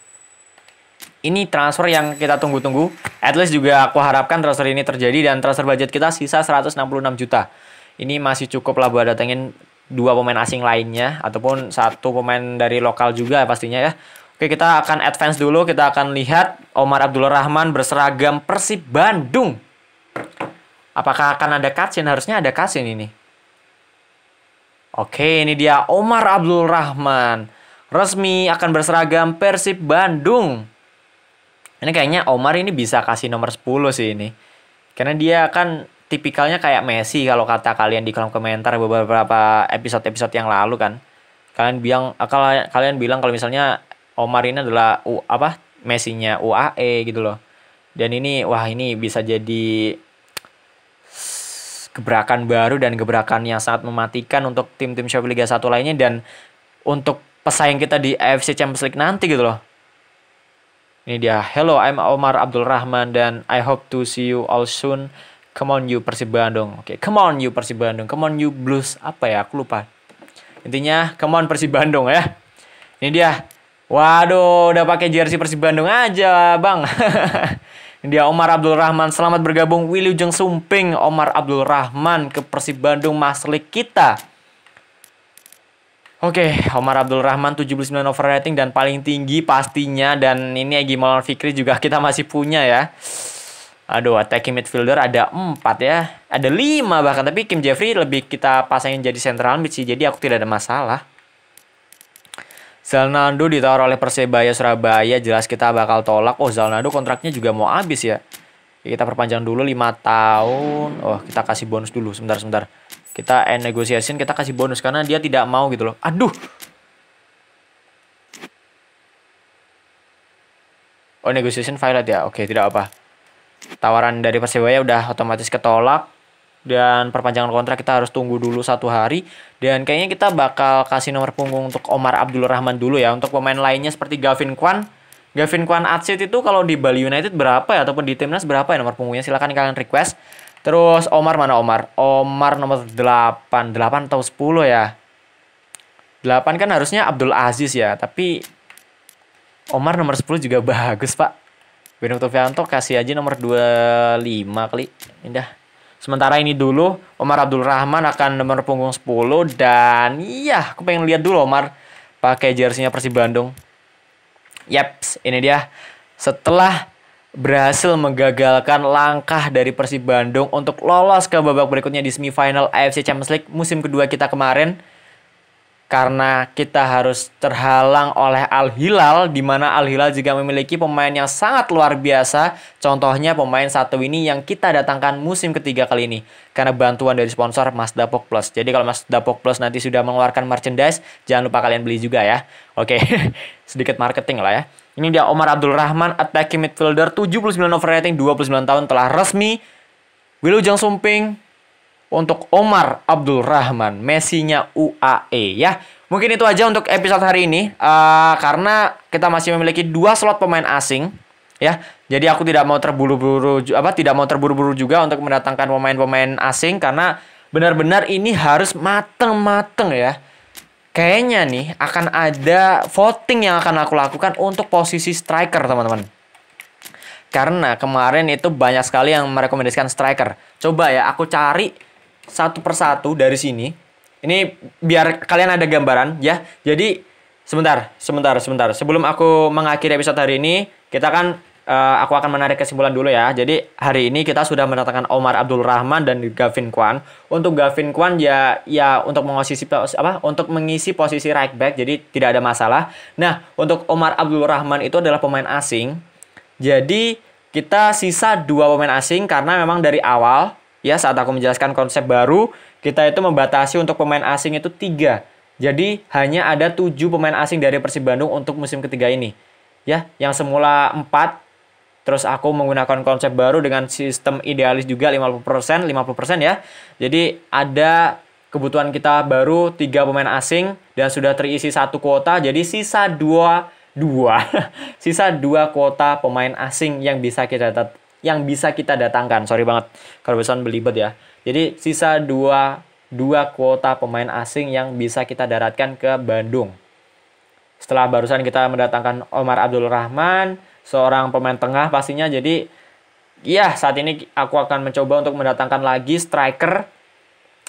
ini transfer yang kita tunggu-tunggu. At least juga aku harapkan transfer ini terjadi dan transfer budget kita sisa 166 juta. Ini masih cukup lah buat datengin dua pemain asing lainnya ataupun satu pemain dari lokal juga ya pastinya ya. Oke, kita akan advance dulu. Kita akan lihat Omar Abdul Rahman berseragam Persib Bandung. Apakah akan ada cutscene? Harusnya ada cutscene ini. Oke, ini dia Omar Abdul Rahman. Resmi akan berseragam Persib Bandung. Ini kayaknya Omar ini bisa kasih nomor 10 sih ini. Karena dia kan tipikalnya kayak Messi kalau kata kalian di kolom komentar beberapa episode-episode yang lalu kan. Kalian bilang eh, kalau kalian bilang kalau misalnya Omar ini adalah U, apa Messinya UAE gitu loh. Dan ini wah ini bisa jadi gebrakan baru dan gebrakan yang sangat mematikan untuk tim-tim Shopee Liga 1 lainnya dan untuk pesaing kita di AFC Champions League nanti gitu loh. Ini dia. Hello, I'm Omar Abdul Rahman dan I hope to see you all soon. Come on you Persib Bandung. Oke, okay. come on you Persib Bandung. Come on you Blues apa ya? Aku lupa. Intinya come on Persib Bandung ya. Ini dia. Waduh, udah pakai jersey Persib Bandung aja, Bang. Ini dia Omar Abdul Rahman. Selamat bergabung Wilujeng Sumping Omar Abdul Rahman ke Persib Bandung Maslik kita. Oke, okay, Omar Abdul Rahman 79 overrating dan paling tinggi pastinya dan ini Egi Maulana Fikri juga kita masih punya ya. Aduh, attacking midfielder ada 4 ya. Ada 5 bahkan tapi Kim Jeffrey lebih kita pasangin jadi central mid sih. Jadi aku tidak ada masalah. Zalnando ditawar oleh Persebaya Surabaya, jelas kita bakal tolak. Oh, Zalnando kontraknya juga mau habis ya. Kita perpanjang dulu 5 tahun. Oh, kita kasih bonus dulu sebentar sebentar kita end negotiation kita kasih bonus karena dia tidak mau gitu loh aduh oh negotiation violet ya oke tidak apa tawaran dari Persebaya udah otomatis ketolak dan perpanjangan kontrak kita harus tunggu dulu satu hari dan kayaknya kita bakal kasih nomor punggung untuk Omar Abdul Rahman dulu ya untuk pemain lainnya seperti Gavin Kwan Gavin Kwan Atsit itu kalau di Bali United berapa ya ataupun di timnas berapa ya nomor punggungnya silahkan kalian request Terus Omar mana Omar? Omar nomor 8. 8 atau 10 ya? 8 kan harusnya Abdul Aziz ya, tapi Omar nomor 10 juga bagus, Pak. Beno Tovianto kasih aja nomor 25 kali. Indah. Sementara ini dulu Omar Abdul Rahman akan nomor punggung 10 dan iya, aku pengen lihat dulu Omar pakai jersinya Persib Bandung. yaps ini dia. Setelah berhasil menggagalkan langkah dari Persib Bandung untuk lolos ke babak berikutnya di semifinal AFC Champions League musim kedua kita kemarin karena kita harus terhalang oleh Al Hilal di mana Al Hilal juga memiliki pemain yang sangat luar biasa. Contohnya pemain satu ini yang kita datangkan musim ketiga kali ini karena bantuan dari sponsor Mas Dapok Plus. Jadi kalau Mas Dapok Plus nanti sudah mengeluarkan merchandise, jangan lupa kalian beli juga ya. Oke, sedikit marketing lah ya. Ini dia Omar Abdul Rahman, attacking midfielder, 79 overrating, 29 tahun telah resmi. Wilujeng Sumping untuk Omar Abdul Rahman, Messinya UAE ya. Mungkin itu aja untuk episode hari ini uh, karena kita masih memiliki dua slot pemain asing ya. Jadi aku tidak mau terburu-buru apa tidak mau terburu-buru juga untuk mendatangkan pemain-pemain asing karena benar-benar ini harus mateng-mateng ya kayaknya nih akan ada voting yang akan aku lakukan untuk posisi striker teman-teman karena kemarin itu banyak sekali yang merekomendasikan striker coba ya aku cari satu persatu dari sini ini biar kalian ada gambaran ya jadi sebentar sebentar sebentar sebelum aku mengakhiri episode hari ini kita kan uh, aku akan menarik kesimpulan dulu ya. Jadi hari ini kita sudah mendatangkan Omar Abdul Rahman dan Gavin Kwan. Untuk Gavin Kwan ya ya untuk mengisi apa untuk mengisi posisi right back jadi tidak ada masalah. Nah, untuk Omar Abdul Rahman itu adalah pemain asing. Jadi kita sisa dua pemain asing karena memang dari awal ya saat aku menjelaskan konsep baru kita itu membatasi untuk pemain asing itu tiga. Jadi hanya ada tujuh pemain asing dari Persib Bandung untuk musim ketiga ini. Ya, yang semula empat Terus aku menggunakan konsep baru dengan sistem idealis juga 50%, 50% ya. Jadi ada kebutuhan kita baru 3 pemain asing dan sudah terisi satu kuota. Jadi sisa dua dua sisa dua kuota pemain asing yang bisa kita yang bisa kita datangkan. Sorry banget kalau besan belibet ya. Jadi sisa dua dua kuota pemain asing yang bisa kita daratkan ke Bandung. Setelah barusan kita mendatangkan Omar Abdul Rahman, seorang pemain tengah pastinya. Jadi ya saat ini aku akan mencoba untuk mendatangkan lagi striker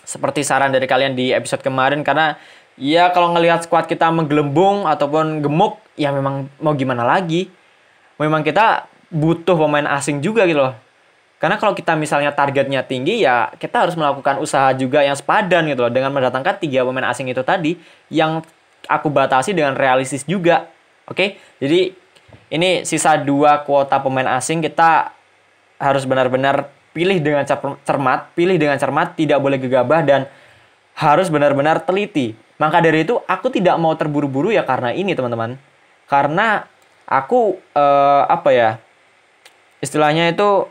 seperti saran dari kalian di episode kemarin karena ya kalau ngelihat squad kita menggelembung ataupun gemuk ya memang mau gimana lagi. Memang kita butuh pemain asing juga gitu loh. Karena kalau kita misalnya targetnya tinggi ya kita harus melakukan usaha juga yang sepadan gitu loh dengan mendatangkan tiga pemain asing itu tadi yang aku batasi dengan realistis juga. Oke, jadi ini sisa dua kuota pemain asing kita harus benar-benar pilih dengan cermat, pilih dengan cermat, tidak boleh gegabah dan harus benar-benar teliti. Maka dari itu aku tidak mau terburu-buru ya karena ini teman-teman. Karena aku eh, apa ya istilahnya itu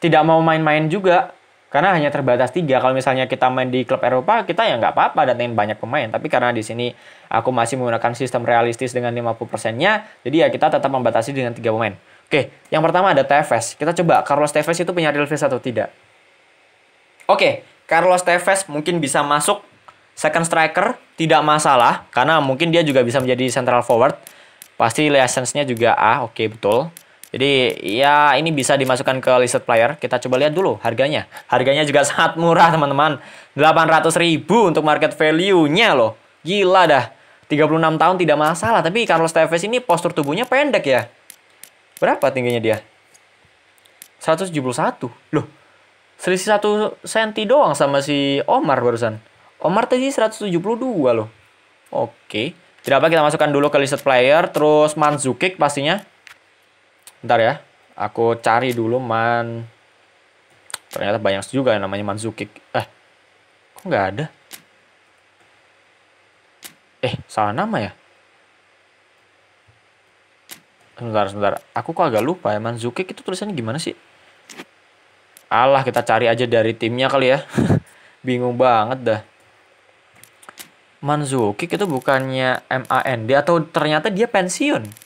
tidak mau main-main juga karena hanya terbatas tiga kalau misalnya kita main di klub Eropa kita ya nggak apa-apa datengin banyak pemain tapi karena di sini aku masih menggunakan sistem realistis dengan 50 nya jadi ya kita tetap membatasi dengan tiga pemain oke yang pertama ada Tevez kita coba Carlos Tevez itu punya real face atau tidak oke Carlos Tevez mungkin bisa masuk second striker tidak masalah karena mungkin dia juga bisa menjadi central forward pasti license-nya juga A oke betul jadi ya ini bisa dimasukkan ke listed player. Kita coba lihat dulu harganya. Harganya juga sangat murah teman-teman. 800 ribu untuk market value-nya loh. Gila dah. 36 tahun tidak masalah. Tapi Carlos Tevez ini postur tubuhnya pendek ya. Berapa tingginya dia? 171. Loh, selisih 1 cm doang sama si Omar barusan. Omar tadi 172 loh. Oke. Tidak apa kita masukkan dulu ke listed player. Terus Manzukic pastinya. Ntar ya, aku cari dulu man. Ternyata banyak juga yang namanya Manzuki. Eh, kok nggak ada? Eh, salah nama ya? Sebentar, sebentar. Aku kok agak lupa ya, Manzuki itu tulisannya gimana sih? Allah kita cari aja dari timnya kali ya. Bingung banget dah. Manzuki itu bukannya MAND atau ternyata dia pensiun?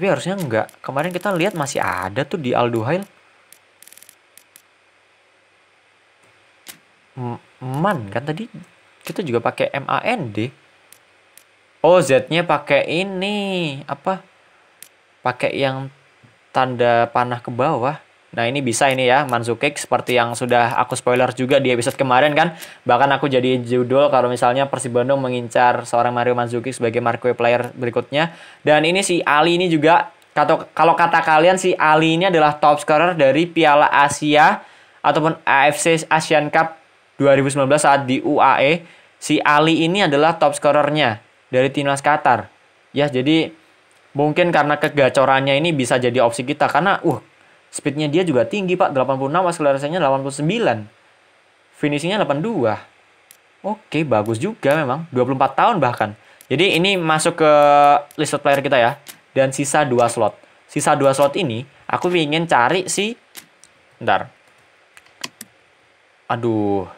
Tapi harusnya enggak. Kemarin kita lihat masih ada tuh di Alduhail. Man kan tadi kita juga pakai MAND. Oh, Z-nya pakai ini. Apa? Pakai yang tanda panah ke bawah. Nah ini bisa ini ya Mansukic seperti yang sudah aku spoiler juga di episode kemarin kan. Bahkan aku jadi judul kalau misalnya Persib Bandung mengincar seorang Mario Mansukic sebagai marquee player berikutnya. Dan ini si Ali ini juga kata kalau kata kalian si Ali ini adalah top scorer dari Piala Asia ataupun AFC Asian Cup 2019 saat di UAE. Si Ali ini adalah top scorernya dari timnas Qatar. Ya, jadi mungkin karena kegacorannya ini bisa jadi opsi kita karena uh Speednya dia juga tinggi pak, 86, akselerasinya 89. Finishingnya 82. Oke, bagus juga memang. 24 tahun bahkan. Jadi ini masuk ke list of player kita ya. Dan sisa 2 slot. Sisa 2 slot ini, aku ingin cari si... Bentar. Aduh.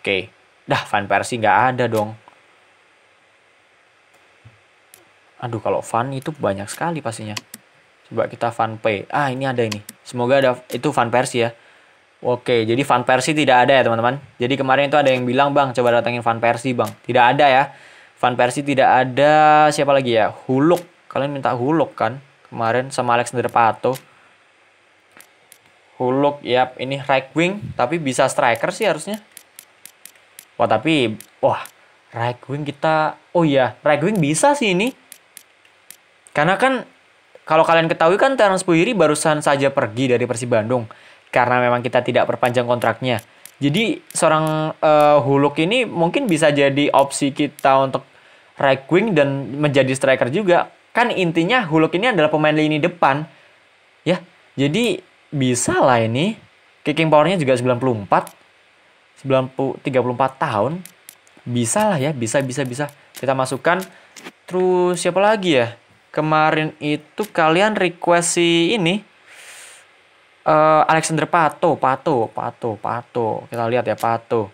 Oke. Dah, fan versi nggak ada dong. Aduh, kalau fan itu banyak sekali pastinya. Coba kita fanpage. Ah, ini ada ini. Semoga ada itu fan versi ya. Oke, jadi fan versi tidak ada ya, teman-teman. Jadi kemarin itu ada yang bilang, "Bang, coba datangin fan versi, Bang." Tidak ada ya. Fan versi tidak ada. Siapa lagi ya? Huluk. Kalian minta Huluk kan kemarin sama Alex Pato. Huluk, yap, ini right wing, tapi bisa striker sih harusnya. Wah, tapi wah, right wing kita. Oh iya, right wing bisa sih ini. Karena kan kalau kalian ketahui kan Terence Puyiri barusan saja pergi dari Persib Bandung karena memang kita tidak perpanjang kontraknya. Jadi seorang uh, Huluk ini mungkin bisa jadi opsi kita untuk right wing dan menjadi striker juga. Kan intinya Huluk ini adalah pemain lini depan. Ya, jadi bisa lah ini. Kicking powernya juga 94. 90, 34 tahun. Bisa lah ya, bisa, bisa, bisa. Kita masukkan. Terus siapa lagi ya? kemarin itu kalian request si ini uh, Alexander Pato, Pato, Pato, Pato. Kita lihat ya Pato.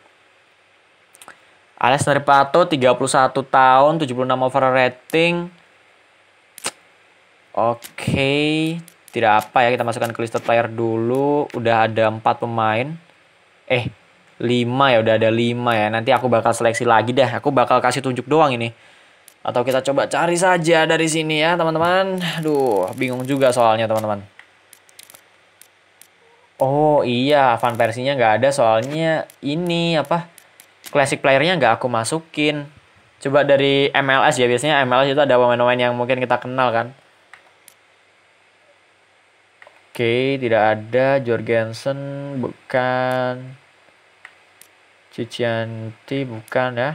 Alexander Pato 31 tahun, 76 over rating. Oke, okay. tidak apa ya kita masukkan ke list player dulu. Udah ada 4 pemain. Eh, 5 ya, udah ada 5 ya. Nanti aku bakal seleksi lagi dah. Aku bakal kasih tunjuk doang ini. Atau kita coba cari saja dari sini ya teman-teman. Aduh, bingung juga soalnya teman-teman. Oh iya, fan versinya nggak ada soalnya ini apa? Classic playernya nggak aku masukin. Coba dari MLS ya, biasanya MLS itu ada pemain-pemain yang mungkin kita kenal kan. Oke, tidak ada Jorgensen bukan Cicianti bukan ya.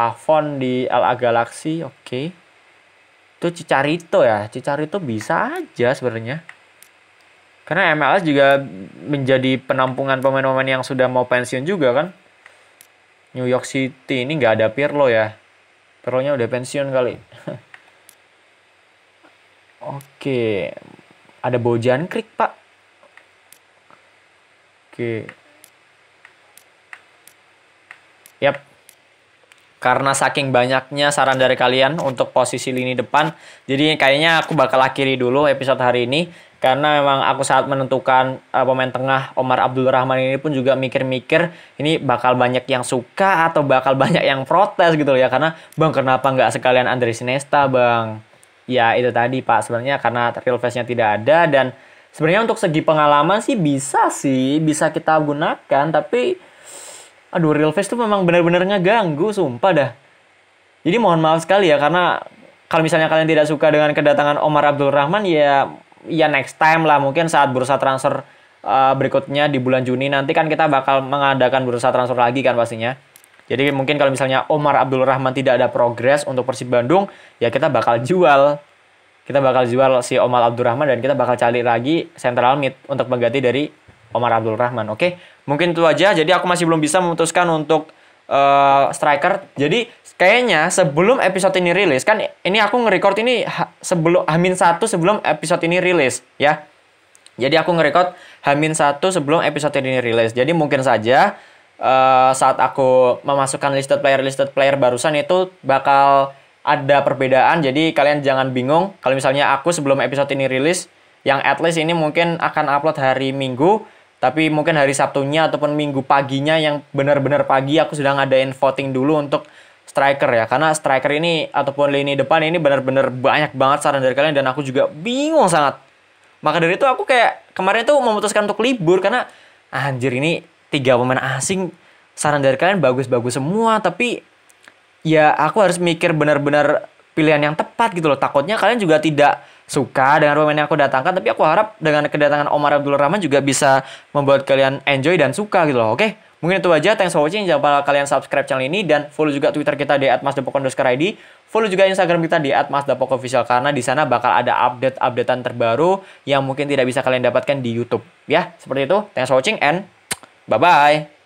Pavon di LA Galaxy oke okay. itu Cicarito ya Cicarito bisa aja sebenarnya karena MLS juga menjadi penampungan pemain-pemain yang sudah mau pensiun juga kan New York City ini nggak ada Pirlo ya Pirlo-nya udah pensiun kali oke okay. ada Bojan Krik pak oke okay. Yap, karena saking banyaknya saran dari kalian untuk posisi lini depan. Jadi kayaknya aku bakal akhiri dulu episode hari ini karena memang aku saat menentukan uh, pemain tengah Omar Abdul Rahman ini pun juga mikir-mikir ini bakal banyak yang suka atau bakal banyak yang protes gitu loh ya karena bang kenapa nggak sekalian Andres Sinesta bang ya itu tadi pak sebenarnya karena real face-nya tidak ada dan sebenarnya untuk segi pengalaman sih bisa sih bisa kita gunakan tapi aduh real face tuh memang benar-benar ngeganggu sumpah dah jadi mohon maaf sekali ya karena kalau misalnya kalian tidak suka dengan kedatangan Omar Abdul Rahman ya ya next time lah mungkin saat bursa transfer uh, berikutnya di bulan Juni nanti kan kita bakal mengadakan bursa transfer lagi kan pastinya jadi mungkin kalau misalnya Omar Abdul Rahman tidak ada progres untuk Persib Bandung, ya kita bakal jual. Kita bakal jual si Omar Abdul Rahman dan kita bakal cari lagi central mid untuk mengganti dari Omar Abdul Rahman. Oke, Mungkin itu aja. Jadi aku masih belum bisa memutuskan untuk uh, striker. Jadi kayaknya sebelum episode ini rilis kan ini aku nge-record ini sebelum Hamin satu sebelum episode ini rilis ya. Jadi aku nge-record Hamin satu sebelum episode ini rilis. Jadi mungkin saja uh, saat aku memasukkan listed player listed player barusan itu bakal ada perbedaan jadi kalian jangan bingung kalau misalnya aku sebelum episode ini rilis yang at least ini mungkin akan upload hari Minggu tapi mungkin hari Sabtunya ataupun Minggu paginya yang benar-benar pagi aku sedang ngadain voting dulu untuk striker ya karena striker ini ataupun lini depan ini benar-benar banyak banget saran dari kalian dan aku juga bingung sangat maka dari itu aku kayak kemarin tuh memutuskan untuk libur karena ah, anjir ini tiga pemain asing saran dari kalian bagus-bagus semua tapi ya aku harus mikir benar-benar pilihan yang tepat gitu loh takutnya kalian juga tidak suka dengan pemain yang aku datangkan tapi aku harap dengan kedatangan Omar Abdul Rahman juga bisa membuat kalian enjoy dan suka gitu loh oke okay? mungkin itu aja thanks for watching jangan lupa kalian subscribe channel ini dan follow juga Twitter kita di @masdepok_id follow juga Instagram kita di @masdepokofficial karena di sana bakal ada update-updatean terbaru yang mungkin tidak bisa kalian dapatkan di YouTube ya seperti itu thanks for watching and bye bye